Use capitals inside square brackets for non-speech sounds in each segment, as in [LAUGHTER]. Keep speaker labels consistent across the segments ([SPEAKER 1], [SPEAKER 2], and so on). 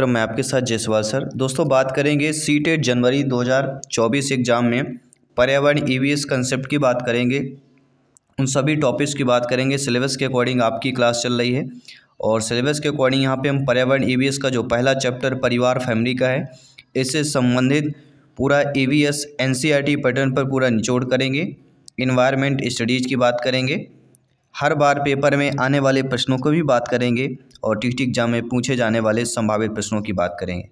[SPEAKER 1] नमस्कार मैं आपके साथ जयसवाल सर दोस्तों बात करेंगे सी जनवरी 2024 एग्ज़ाम में पर्यावरण ईवीएस e कंसेप्ट की बात करेंगे उन सभी टॉपिक्स की बात करेंगे सिलेबस के अकॉर्डिंग आपकी क्लास चल रही है और सिलेबस के अकॉर्डिंग यहाँ पे हम पर्यावरण ईवीएस e का जो पहला चैप्टर परिवार फैमिली का है इससे संबंधित पूरा ई वी पैटर्न पर पूरा निचोड़ करेंगे इन्वायरमेंट स्टडीज़ की बात करेंगे हर बार पेपर में आने वाले प्रश्नों को भी बात करेंगे और टिकट एग्जाम में पूछे जाने वाले संभावित प्रश्नों की बात करेंगे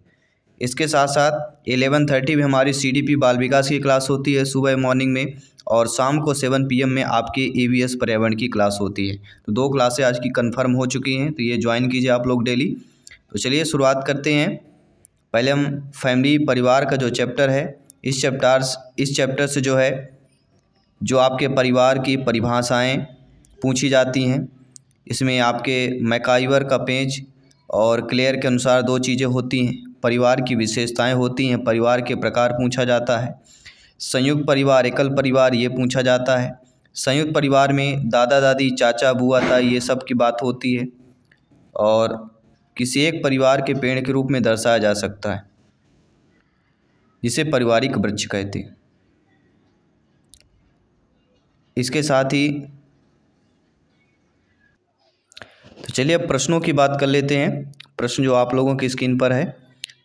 [SPEAKER 1] इसके साथ साथ एलेवन थर्टी में हमारी सीडीपी बाल विकास की क्लास होती है सुबह मॉर्निंग में और शाम को सेवन पीएम में आपके ईवीएस पर्यावरण की क्लास होती है तो दो क्लासें आज की कंफर्म हो चुकी हैं तो ये ज्वाइन कीजिए आप लोग डेली तो चलिए शुरुआत करते हैं पहले हम फैमिली परिवार का जो चैप्टर है इस चैप्टर इस चैप्टर से जो है जो आपके परिवार की परिभाषाएँ पूछी जाती हैं इसमें आपके मैकाइवर का पेंच और क्लेयर के अनुसार दो चीज़ें होती हैं परिवार की विशेषताएं होती हैं परिवार के प्रकार पूछा जाता है संयुक्त परिवार एकल परिवार ये पूछा जाता है संयुक्त परिवार में दादा दादी चाचा बुआ ताई ये सब की बात होती है और किसी एक परिवार के पेड़ के रूप में दर्शाया जा सकता है जिसे पारिवारिक वृक्ष कहते हैं इसके साथ ही तो चलिए अब प्रश्नों की बात कर लेते हैं प्रश्न जो आप लोगों की स्क्रीन पर है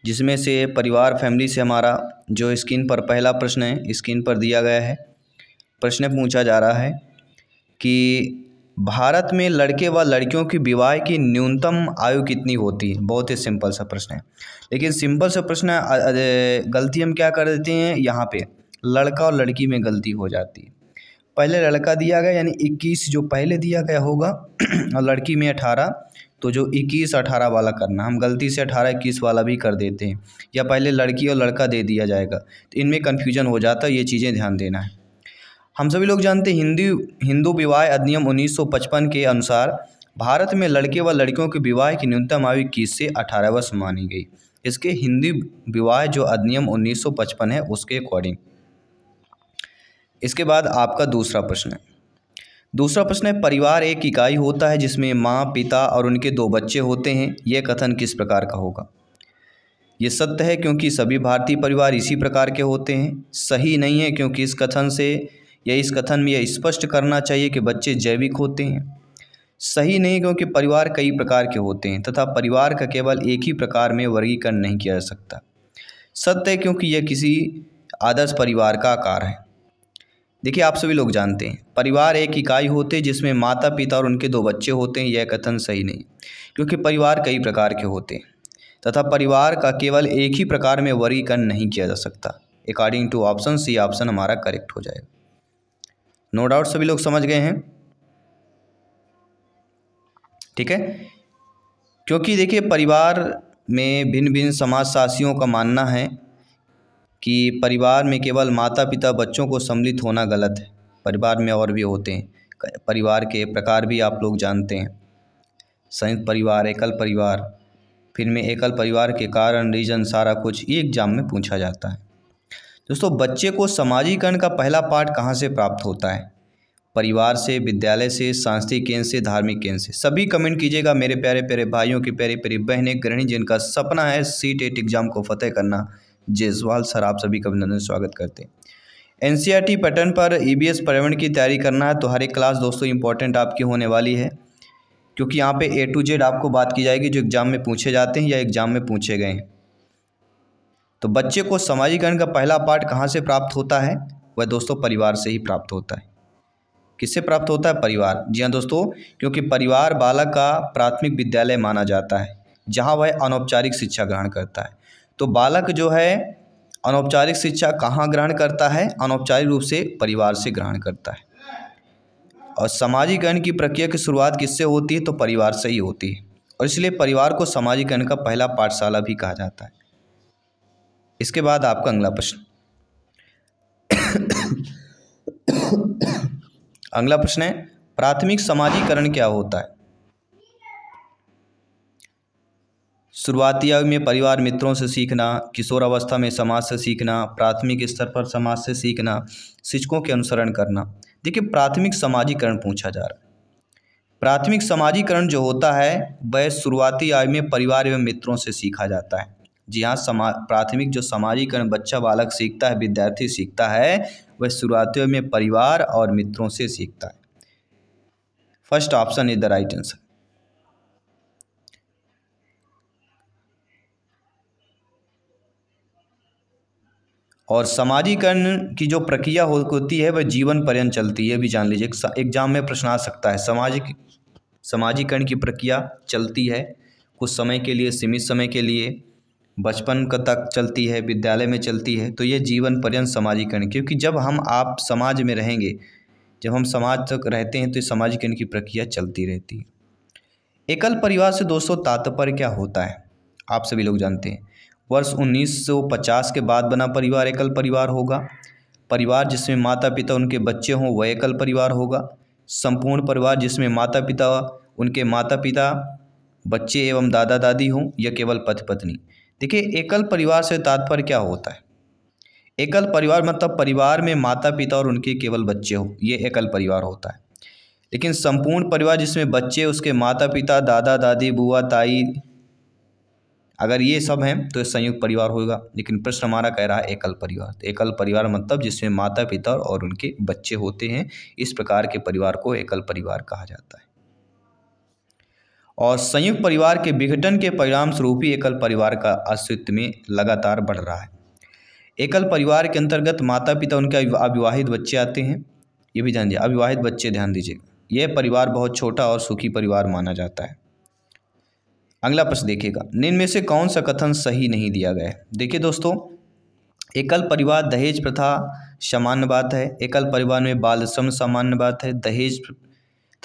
[SPEAKER 1] जिसमें से परिवार फैमिली से हमारा जो स्क्रीन पर पहला प्रश्न है स्क्रीन पर दिया गया है प्रश्न पूछा जा रहा है कि भारत में लड़के व लड़कियों की विवाह की न्यूनतम आयु कितनी होती है बहुत ही सिंपल सा प्रश्न है लेकिन सिंपल सा प्रश्न गलती हम क्या कर देते हैं यहाँ पे लड़का और लड़की में गलती हो जाती है पहले लड़का दिया गया यानी इक्कीस जो पहले दिया गया होगा और लड़की में अठारह तो जो इक्कीस अठारह वाला करना हम गलती से अठारह इक्कीस वाला भी कर देते हैं या पहले लड़की और लड़का दे दिया जाएगा तो इनमें कन्फ्यूजन हो जाता है ये चीज़ें ध्यान देना है हम सभी लोग जानते हैं हिंदी हिंदू विवाह अधिनियम 1955 के अनुसार भारत में लड़के व लड़कियों के विवाह की न्यूनतम आयु इक्कीस से अठारह वर्ष मानी गई इसके हिंदी विवाह जो अधिनियम 1955 है उसके अकॉर्डिंग इसके बाद आपका दूसरा प्रश्न है दूसरा प्रश्न है परिवार एक इकाई होता है जिसमें माँ पिता और उनके दो बच्चे होते हैं यह कथन किस प्रकार का होगा ये सत्य है क्योंकि सभी भारतीय परिवार इसी प्रकार के होते हैं सही नहीं है क्योंकि इस कथन से या इस कथन में यह स्पष्ट करना चाहिए कि बच्चे जैविक होते हैं सही नहीं क्योंकि परिवार कई प्रकार के होते हैं तथा परिवार का केवल एक ही प्रकार में वर्गीकरण नहीं किया जा सकता सत्य है क्योंकि यह किसी आदर्श परिवार का आकार है देखिए आप सभी लोग जानते हैं परिवार एक इकाई होते हैं जिसमें माता पिता और उनके दो बच्चे होते हैं यह कथन सही नहीं क्योंकि परिवार कई प्रकार के होते हैं तथा परिवार का केवल एक ही प्रकार में वर्गीकरण नहीं किया जा सकता according to option C option हमारा करेक्ट हो जाएगा नो डाउट सभी लोग समझ गए हैं ठीक है क्योंकि देखिए परिवार में भिन्न भिन्न समाजशासियों का मानना है कि परिवार में केवल माता पिता बच्चों को सम्मिलित होना गलत है परिवार में और भी होते हैं परिवार के प्रकार भी आप लोग जानते हैं संयुक्त परिवार एकल परिवार फिर में एकल परिवार के कारण रीजन सारा कुछ ये एग्जाम में पूछा जाता है दोस्तों बच्चे को समाजीकरण का पहला पाठ कहाँ से प्राप्त होता है परिवार से विद्यालय से सांस्कृतिक केंद्र से धार्मिक केंद्र से सभी कमेंट कीजिएगा मेरे प्यारे प्यारे भाइयों की प्यारी प्यारी बहनें गृहिणी जिनका सपना है सी टेट एग्जाम को फतेह करना जयसवाल सर आप सभी का अभिनंदन स्वागत करते हैं एन पैटर्न पर ई e बी पर्यावरण की तैयारी करना है तो हर एक क्लास दोस्तों इंपॉर्टेंट आपकी होने वाली है क्योंकि यहाँ पे ए टू जेड आपको बात की जाएगी जो एग्ज़ाम में पूछे जाते हैं या एग्ज़ाम में पूछे गए हैं तो बच्चे को समाजीकरण का पहला पार्ट कहाँ से प्राप्त होता है वह दोस्तों परिवार से ही प्राप्त होता है किससे प्राप्त होता है परिवार जी हाँ दोस्तों क्योंकि परिवार बालक का प्राथमिक विद्यालय माना जाता है जहाँ वह अनौपचारिक शिक्षा ग्रहण करता है तो बालक जो है अनौपचारिक शिक्षा कहाँ ग्रहण करता है अनौपचारिक रूप से परिवार से ग्रहण करता है और सामाजिकरण की प्रक्रिया की शुरुआत किससे होती है तो परिवार से ही होती है और इसलिए परिवार को सामाजिकरण का पहला पाठशाला भी कहा जाता है इसके बाद आपका अगला प्रश्न अगला प्रश्न है प्राथमिक समाजीकरण क्या होता है शुरुआती आयु में परिवार मित्रों से सीखना किशोरावस्था में समाज से सीखना प्राथमिक स्तर पर समाज से सीखना शिक्षकों के अनुसरण करना देखिए प्राथमिक समाजीकरण पूछा जा रहा है प्राथमिक समाजीकरण जो होता है वह शुरुआती आयु में परिवार एवं मित्रों से सीखा जाता है जी हाँ समा प्राथमिक जो समाजीकरण बच्चा बालक सीखता है विद्यार्थी सीखता है वह शुरुआती आयु में परिवार और मित्रों से सीखता है first option is the right answer और समाजीकरण की जो प्रक्रिया होती है वह जीवन पर्यंत चलती है भी जान लीजिए एग्जाम में प्रश्न आ सकता है सामाजिक समाजीकरण की प्रक्रिया चलती है कुछ समय के लिए सीमित समय के लिए बचपन का तक चलती है विद्यालय में चलती है तो ये जीवन पर्यंत समाजीकरण क्योंकि जब हम आप समाज में रहेंगे जब हम समाज तक रहते हैं तो समाजीकरण की प्रक्रिया चलती रहती है एकल परिवार से दोस्तों तात्पर्य क्या होता है आप सभी लोग जानते हैं वर्ष 1950 के बाद बना परिवार एकल परिवार होगा परिवार जिसमें माता पिता उनके बच्चे हों वह एकल परिवार होगा संपूर्ण परिवार जिसमें माता पिता उनके माता पिता बच्चे एवं दादा दादी हों या केवल पति पत्नी देखिए एकल परिवार से तात्पर्य क्या होता है एकल परिवार मतलब परिवार में माता पिता और उनके केवल बच्चे हो ये एकल परिवार होता है लेकिन संपूर्ण परिवार जिसमें बच्चे उसके माता पिता दादा दादी बुआ ताई अगर ये सब हैं तो संयुक्त परिवार होगा लेकिन प्रश्न हमारा कह रहा है एकल परिवार तो एकल परिवार मतलब जिसमें माता पिता और उनके बच्चे होते हैं इस प्रकार के परिवार को एकल परिवार कहा जाता है और संयुक्त परिवार के विघटन के परिणाम स्वरूप ही एकल परिवार का अस्तित्व में लगातार बढ़ रहा है एकल परिवार के अंतर्गत माता पिता उनके अविवाहित बच्चे आते हैं ये भी ध्यान दिए अविवाहित बच्चे ध्यान दीजिए यह परिवार बहुत छोटा और सुखी परिवार माना जाता है अगला प्रश्न देखिएगा निम्न में से कौन सा कथन सही नहीं दिया गया है देखिए दोस्तों एकल परिवार दहेज प्रथा सामान्य बात है एकल परिवार में बाल श्रम सामान्य बात है दहेज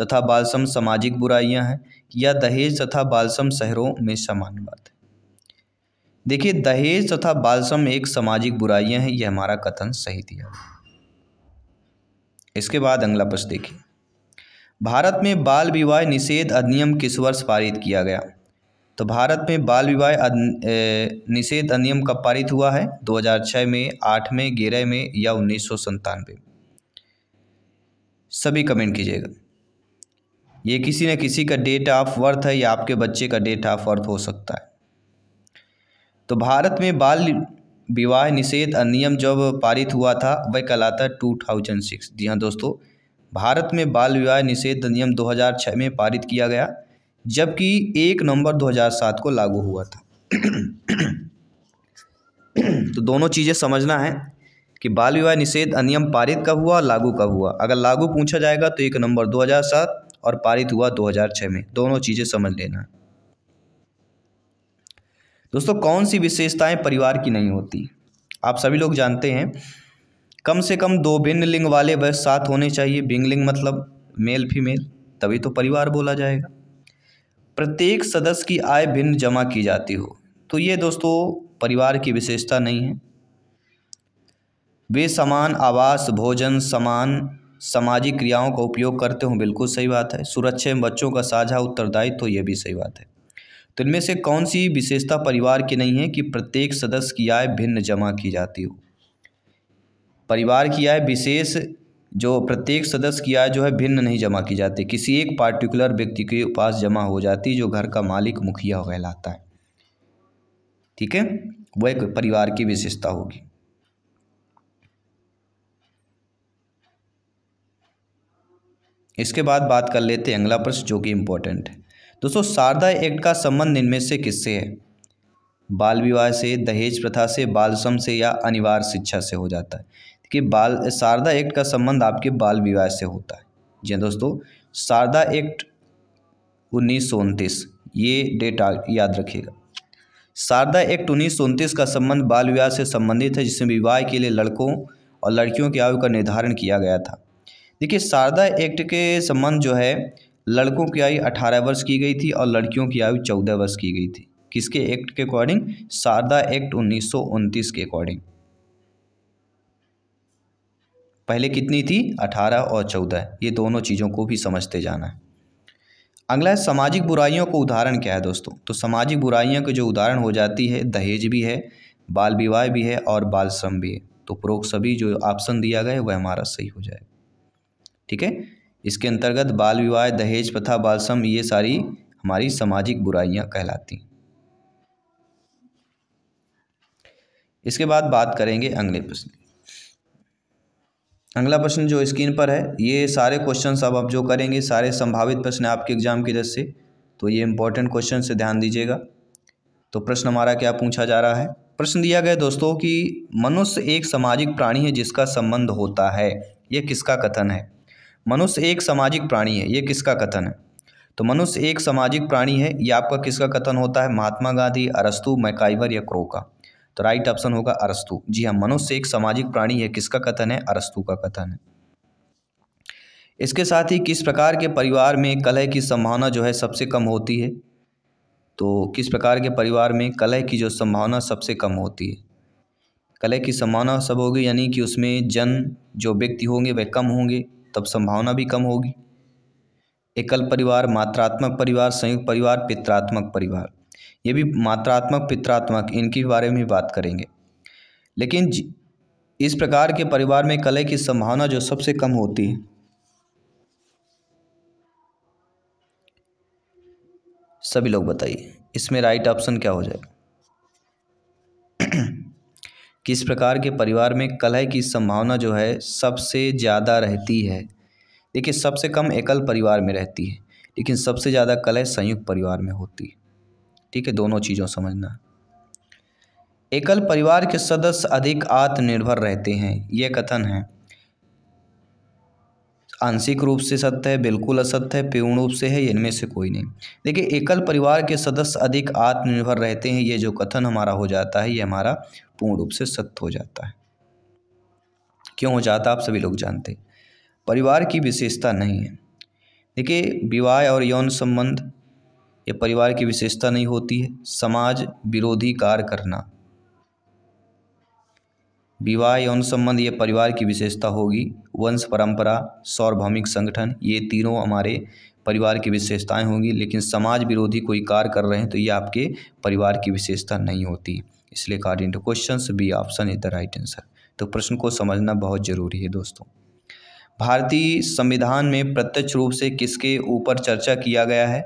[SPEAKER 1] तथा बाल श्रम सामाजिक बुराइयां हैं या दहेज तथा बाल श्रम शहरों में सामान्य बात है देखिए दहेज तथा बाल श्रम एक सामाजिक बुराइयां हैं यह हमारा कथन सही दिया इसके बाद अगला प्रश्न देखिए भारत में बाल विवाह निषेध अधिनियम किस वर्ष पारित किया गया तो भारत में बाल विवाह निषेध अधिनियम कब पारित हुआ है 2006 में आठ में ग्यारह में या उन्नीस सौ सभी कमेंट कीजिएगा ये किसी न किसी का डेट ऑफ बर्थ है या आपके बच्चे का डेट ऑफ बर्थ हो सकता है तो भारत में बाल विवाह निषेध अधिनियम जब पारित हुआ था वह कहलाता है टू थाउजेंड सिक्स जी हाँ दोस्तों भारत में बाल विवाह निषेध अधिनियम 2006 में पारित किया गया जबकि एक नवंबर 2007 को लागू हुआ था तो दोनों चीज़ें समझना है कि बाल विवाह निषेध अधिनियम पारित कब हुआ और लागू कब हुआ अगर लागू पूछा जाएगा तो एक नवंबर 2007 और पारित हुआ 2006 में दोनों चीज़ें समझ लेना दोस्तों कौन सी विशेषताएं परिवार की नहीं होती आप सभी लोग जानते हैं कम से कम दो भिन्न लिंग वाले वह साथ होने चाहिए भिंग लिंग मतलब मेल फीमेल तभी तो परिवार बोला जाएगा प्रत्येक सदस्य की आय भिन्न जमा की जाती हो तो ये दोस्तों परिवार की विशेषता नहीं है वे समान आवास भोजन समान सामाजिक क्रियाओं का उपयोग करते हों बिल्कुल सही बात है सुरक्षा में बच्चों का साझा उत्तरदायित्व तो ये भी सही बात है तो इनमें से कौन सी विशेषता परिवार की नहीं है कि प्रत्येक सदस्य की आय भिन्न जमा की जाती हो परिवार की आय विशेष जो प्रत्येक सदस्य की आय जो है भिन्न नहीं जमा की जाती किसी एक पार्टिकुलर व्यक्ति के पास जमा हो जाती जो घर का मालिक मुखिया कहलाता है ठीक है वह एक परिवार की विशेषता होगी इसके बाद बात कर लेते हैं अगला प्रश्न जो कि इम्पोर्टेंट है दोस्तों शारदा एक्ट का संबंध इनमें से किससे है बाल विवाह से दहेज प्रथा से बाल श्रम से या अनिवार्य शिक्षा से हो जाता है कि बाल शारदा एक्ट का संबंध आपके बाल विवाह से होता है जी हाँ दोस्तों शारदा एक्ट उन्नीस ये डेट याद रखिएगा शारदा एक्ट उन्नीस का संबंध बाल विवाह से संबंधित है जिसमें विवाह के लिए लड़कों और लड़कियों की आयु का निर्धारण किया गया था देखिए शारदा एक्ट के संबंध जो है लड़कों की आयु 18 वर्ष की गई थी और लड़कियों की आयु 14 वर्ष की गई थी किसके एक्ट के अकॉर्डिंग शारदा एक्ट उन्नीस के अकॉर्डिंग पहले कितनी थी अठारह और चौदह ये दोनों चीज़ों को भी समझते जाना है अगला है सामाजिक बुराइयों को उदाहरण क्या है दोस्तों तो सामाजिक बुराइयों के जो उदाहरण हो जाती है दहेज भी है बाल विवाह भी है और बाल श्रम भी है तो प्रोक सभी जो ऑप्शन दिया गया है वह हमारा सही हो जाएगा ठीक है इसके अंतर्गत बाल विवाह दहेज प्रथा बाल श्रम ये सारी हमारी सामाजिक बुराइयाँ कहलाती इसके बाद बात करेंगे अगले प्रश्न अगला प्रश्न जो स्क्रीन पर है ये सारे क्वेश्चन अब आप जो करेंगे सारे संभावित प्रश्न आपके एग्जाम की दृष्टि से तो ये इंपॉर्टेंट क्वेश्चन से ध्यान दीजिएगा तो प्रश्न हमारा क्या पूछा जा रहा है प्रश्न दिया गया दोस्तों कि मनुष्य एक सामाजिक प्राणी है जिसका संबंध होता है ये किसका कथन है मनुष्य एक सामाजिक प्राणी है ये किसका कथन है तो मनुष्य एक सामाजिक प्राणी है ये आपका किसका कथन होता है महात्मा गांधी अरस्तु मैकाइवर या क्रो का तो राइट ऑप्शन होगा अरस्तु जी हाँ मनुष्य एक सामाजिक प्राणी है किसका कथन है अरस्तु का कथन है इसके साथ ही किस प्रकार के परिवार में कलह की संभावना जो है सबसे कम होती है तो किस प्रकार के परिवार में कलह की जो संभावना सबसे कम होती है कलह की संभावना सब होगी यानी कि उसमें जन जो व्यक्ति होंगे वह कम होंगे तब संभावना भी कम होगी एकल परिवार मात्रात्मक परिवार संयुक्त परिवार पित्रात्मक परिवार ये भी मात्रात्मक पित्रात्मक इनके बारे में भी बात करेंगे लेकिन इस प्रकार के परिवार में कलह की संभावना जो सबसे कम होती है सभी लोग बताइए इसमें राइट ऑप्शन क्या हो जाएगा [CLEARS THROAT] किस प्रकार के परिवार में कलह की संभावना जो है सबसे ज़्यादा रहती है देखिए सबसे कम एकल परिवार में रहती है लेकिन सबसे ज़्यादा कलह संयुक्त परिवार में होती है ठीक है दोनों चीज़ों समझना एकल परिवार के सदस्य अधिक आत्मनिर्भर रहते हैं यह कथन है आंशिक रूप से सत्य है बिल्कुल असत्य है पूर्ण रूप से है इनमें से कोई नहीं देखिए एकल परिवार के सदस्य अधिक आत्मनिर्भर रहते हैं ये जो कथन हमारा हो जाता है ये हमारा पूर्ण रूप से सत्य हो जाता है क्यों हो जाता आप सभी लोग जानते परिवार की विशेषता नहीं है देखिए विवाह और यौन संबंध यह परिवार की विशेषता नहीं होती है समाज विरोधी कार्य करना विवाह यौन संबंध ये परिवार की विशेषता होगी वंश परंपरा सार्वभौमिक संगठन ये तीनों हमारे परिवार की विशेषताएं होंगी लेकिन समाज विरोधी कोई कार्य कर रहे हैं तो ये आपके परिवार की विशेषता नहीं होती इसलिए according to question B option is the right answer तो प्रश्न को समझना बहुत जरूरी है दोस्तों भारतीय संविधान में प्रत्यक्ष रूप से किसके ऊपर चर्चा किया गया है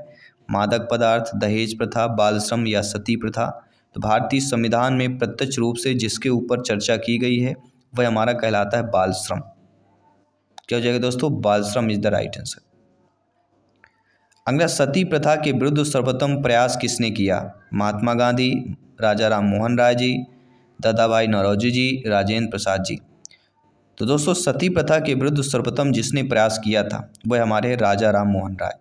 [SPEAKER 1] मादक पदार्थ दहेज प्रथा बाल श्रम या सती प्रथा तो भारतीय संविधान में प्रत्यक्ष रूप से जिसके ऊपर चर्चा की गई है वह हमारा कहलाता है बाल श्रम क्या हो जाएगा दोस्तों बाल श्रम इज द राइट आंसर अगला सती प्रथा के विरुद्ध सर्वोत्तम प्रयास किसने किया महात्मा गांधी राजा राम मोहन राय जी दादाभाई नौरोजी जी राजेंद्र प्रसाद जी तो दोस्तों सती प्रथा के विरुद्ध सर्वप्रथम जिसने प्रयास किया था वह हमारे राजा राम मोहन राय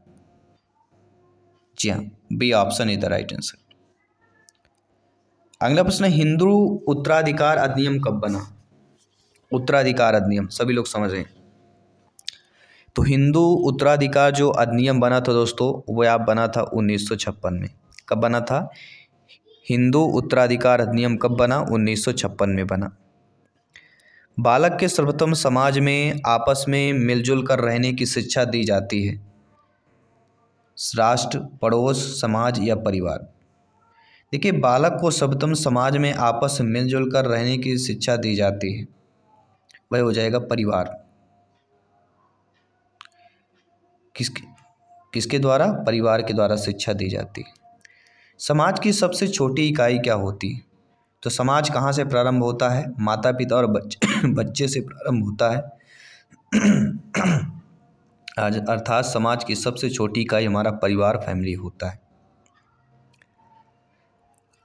[SPEAKER 1] जी हाँ B option is the right answer अगला प्रश्न हिंदू उत्तराधिकार अधिनियम कब बना उत्तराधिकार अधिनियम सभी लोग समझ रहे तो हिंदू उत्तराधिकार जो अधिनियम बना था दोस्तों वह आप बना था उन्नीस में कब बना था हिंदू उत्तराधिकार अधिनियम कब बना उन्नीस में बना बालक के सर्वोत्तम समाज में आपस में मिलजुल कर रहने की शिक्षा दी जाती है राष्ट्र पड़ोस समाज या परिवार देखिए बालक को सप्तम समाज में आपस में मिलजुल कर रहने की शिक्षा दी जाती है वह हो जाएगा परिवार किसके किसके द्वारा परिवार के द्वारा शिक्षा दी जाती है समाज की सबसे छोटी इकाई क्या होती है तो समाज कहाँ से प्रारंभ होता है माता पिता और बच्चे [COUGHS] बच्चे से प्रारंभ होता है आज अर्थात समाज की सबसे छोटी इकाई हमारा परिवार फैमिली होता है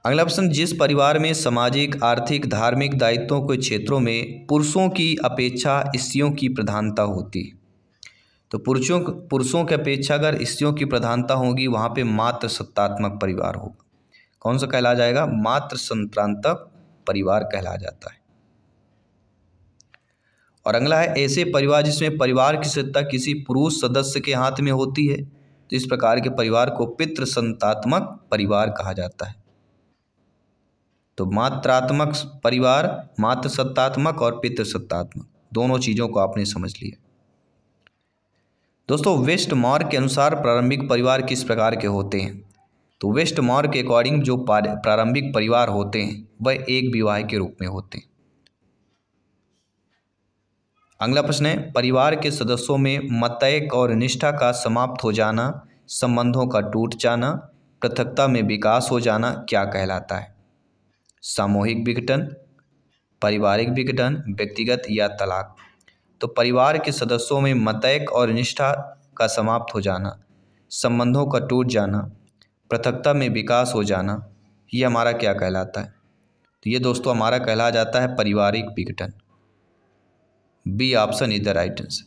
[SPEAKER 1] अगला प्रश्न जिस परिवार में सामाजिक आर्थिक धार्मिक दायित्वों के क्षेत्रों में पुरुषों की अपेक्षा स्त्रियों की प्रधानता होती है तो पुरुषों पुरुषों की अपेक्षा अगर स्त्रियों की प्रधानता होगी वहाँ पे मात्र सत्तात्मक परिवार होगा कौन सा कहला जाएगा मात्र संक्रांतक परिवार कहला जाता है और अगला है ऐसे परिवार जिसमें परिवार की सत्ता किसी पुरुष सदस्य के हाथ में होती है तो इस प्रकार के परिवार को पितृ संतात्मक परिवार कहा जाता है तो मात्रात्मक परिवार मात्र सत्तात्मक और पितृ सत्तात्मक दोनों चीज़ों को आपने समझ लिया दोस्तों वेस्ट मार्क के अनुसार प्रारंभिक परिवार किस प्रकार के होते हैं तो वेस्ट मार्क के अकॉर्डिंग जो प्रारंभिक परिवार होते हैं वह एक विवाह के रूप में होते हैं अगला प्रश्न है परिवार के सदस्यों में मतैक और निष्ठा का समाप्त हो जाना संबंधों का टूट जाना पृथकता में विकास हो जाना क्या कहलाता है सामूहिक विघटन पारिवारिक विघटन व्यक्तिगत या तलाक तो परिवार के सदस्यों में मतैक और निष्ठा का समाप्त हो जाना संबंधों का टूट जाना पृथकता में विकास हो जाना ये हमारा क्या कहलाता है तो ये दोस्तों हमारा कहला जाता है पारिवारिक विघटन B option is the right answer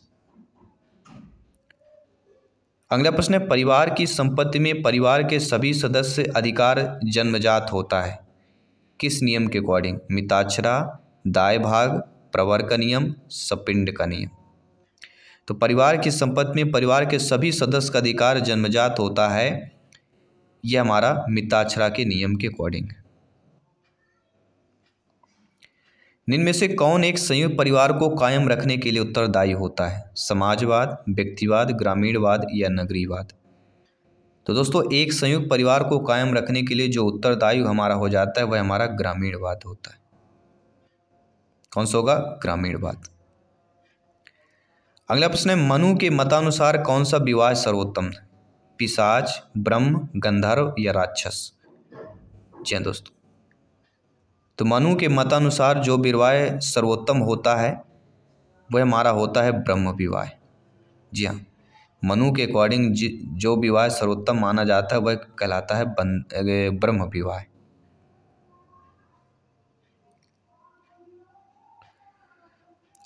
[SPEAKER 1] अगला प्रश्न है परिवार की संपत्ति में परिवार के सभी सदस्य अधिकार जन्मजात होता है किस नियम के अकॉर्डिंग मिताक्षरा दाय भाग प्रवर का नियम सपिंड का नियम तो परिवार की संपत्ति में परिवार के सभी सदस्य का अधिकार जन्मजात होता है यह हमारा मिताक्षरा के नियम के अकॉर्डिंग है निन्म से कौन एक संयुक्त परिवार को कायम रखने के लिए उत्तरदायी होता है समाजवाद व्यक्तिवाद ग्रामीणवाद या नगरीवाद तो दोस्तों एक संयुक्त परिवार को कायम रखने के लिए जो उत्तरदायी हमारा हो जाता है वह हमारा ग्रामीणवाद होता है कौन सा होगा ग्रामीणवाद अगला प्रश्न है मनु के मतानुसार कौन सा विवाह सर्वोत्तम पिशाच ब्रह्म गंधर्व या राक्षस जी दोस्तों तो मनु के मतानुसार जो विवाह सर्वोत्तम होता है वह हमारा होता है ब्रह्म विवाह जी हाँ मनु के अकॉर्डिंग जो विवाह सर्वोत्तम माना जाता है वह कहलाता है ब्रह्म विवाह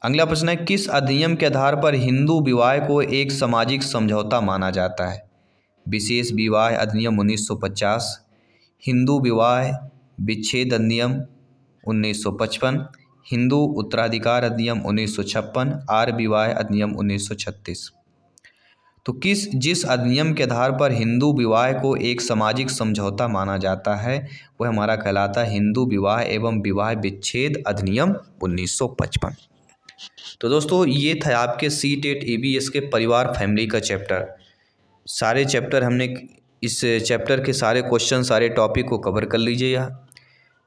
[SPEAKER 1] अगला प्रश्न है किस अधिनियम के आधार पर हिंदू विवाह को एक सामाजिक समझौता माना जाता है विशेष विवाह अधिनियम 1950 हिंदू विवाह विच्छेद अधिनियम 1955 हिंदू उत्तराधिकार अधिनियम 1956 आर विवाह अधिनियम 1936 तो किस जिस अधिनियम के आधार पर हिंदू विवाह को एक सामाजिक समझौता माना जाता है वह हमारा कहलाता है हिंदू विवाह एवं विवाह विच्छेद अधिनियम 1955 तो दोस्तों ये था आपके C TET A B S के परिवार फैमिली का चैप्टर सारे चैप्टर हमने इस चैप्टर के सारे क्वेश्चन सारे टॉपिक को कवर कर लीजिए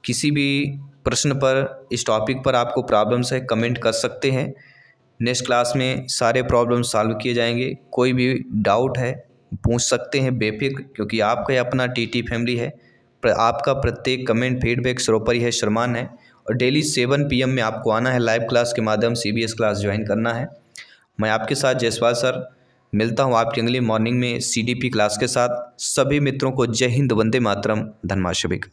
[SPEAKER 1] किसी भी प्रश्न पर इस टॉपिक पर आपको प्रॉब्लम्स है कमेंट कर सकते हैं नेक्स्ट क्लास में सारे प्रॉब्लम सॉल्व किए जाएंगे कोई भी डाउट है पूछ सकते हैं बेफिक्र क्योंकि आपका अपना टीटी फैमिली है पर आपका प्रत्येक कमेंट फीडबैक सरोपरि है श्रमान है और डेली सेवन पीएम में आपको आना है लाइव क्लास के माध्यम C B S class join करना है मैं आपके साथ जयसवाल सर मिलता हूँ आपकी अंगली मॉर्निंग में सी डी पी क्लास के साथ सभी मित्रों को जय हिंद वंदे मातरम धन्माशुभिक